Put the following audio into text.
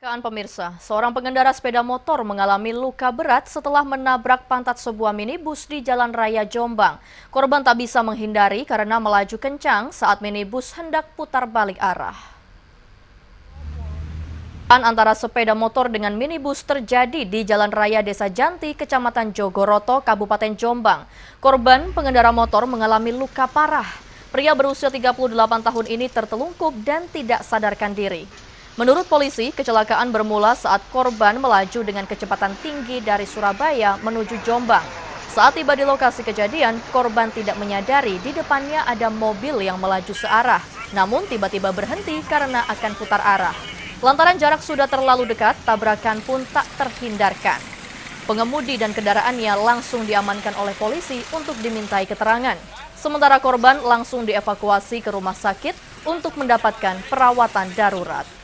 Kawan pemirsa, seorang pengendara sepeda motor mengalami luka berat setelah menabrak pantat sebuah minibus di Jalan Raya Jombang. Korban tak bisa menghindari karena melaju kencang saat minibus hendak putar balik arah. Antara sepeda motor dengan minibus terjadi di Jalan Raya Desa Janti, Kecamatan Jogoroto, Kabupaten Jombang. Korban pengendara motor mengalami luka parah. Pria berusia 38 tahun ini tertelungkup dan tidak sadarkan diri. Menurut polisi, kecelakaan bermula saat korban melaju dengan kecepatan tinggi dari Surabaya menuju Jombang. Saat tiba di lokasi kejadian, korban tidak menyadari di depannya ada mobil yang melaju searah, namun tiba-tiba berhenti karena akan putar arah. Lantaran jarak sudah terlalu dekat, tabrakan pun tak terhindarkan. Pengemudi dan kendaraannya langsung diamankan oleh polisi untuk dimintai keterangan. Sementara korban langsung dievakuasi ke rumah sakit untuk mendapatkan perawatan darurat.